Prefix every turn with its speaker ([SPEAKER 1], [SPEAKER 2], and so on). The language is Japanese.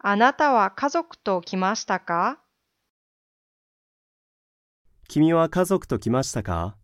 [SPEAKER 1] あなたは家族と来ましたか
[SPEAKER 2] 君は家族と来ましたか